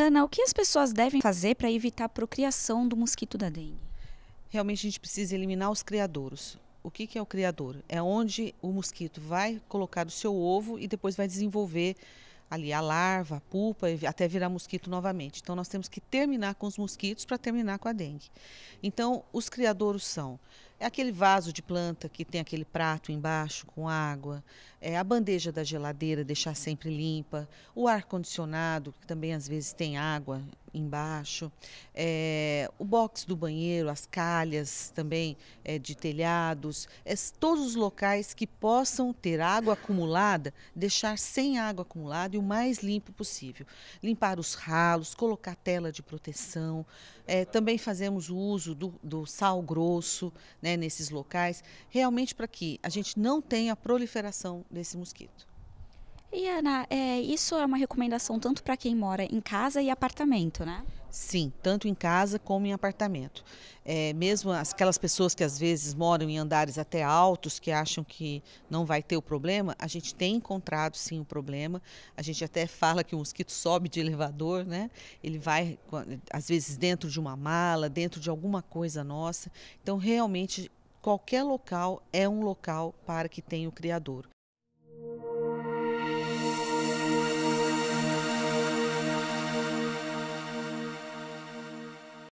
Ana, o que as pessoas devem fazer para evitar a procriação do mosquito da dengue? Realmente a gente precisa eliminar os criadouros. O que, que é o criador? É onde o mosquito vai colocar o seu ovo e depois vai desenvolver ali a larva, a pulpa, até virar mosquito novamente. Então nós temos que terminar com os mosquitos para terminar com a dengue. Então os criadouros são é aquele vaso de planta que tem aquele prato embaixo com água, é a bandeja da geladeira deixar sempre limpa, o ar condicionado que também às vezes tem água embaixo, é, o box do banheiro, as calhas também é, de telhados, é, todos os locais que possam ter água acumulada, deixar sem água acumulada e o mais limpo possível. Limpar os ralos, colocar tela de proteção, também fazemos o uso do, do sal grosso né, nesses locais, realmente para que a gente não tenha proliferação desse mosquito. E Ana, é, isso é uma recomendação tanto para quem mora em casa e apartamento, né? Sim, tanto em casa como em apartamento. É, mesmo aquelas pessoas que às vezes moram em andares até altos, que acham que não vai ter o problema, a gente tem encontrado sim o problema. A gente até fala que o mosquito sobe de elevador, né? Ele vai, às vezes, dentro de uma mala, dentro de alguma coisa nossa. Então, realmente, qualquer local é um local para que tenha o criador.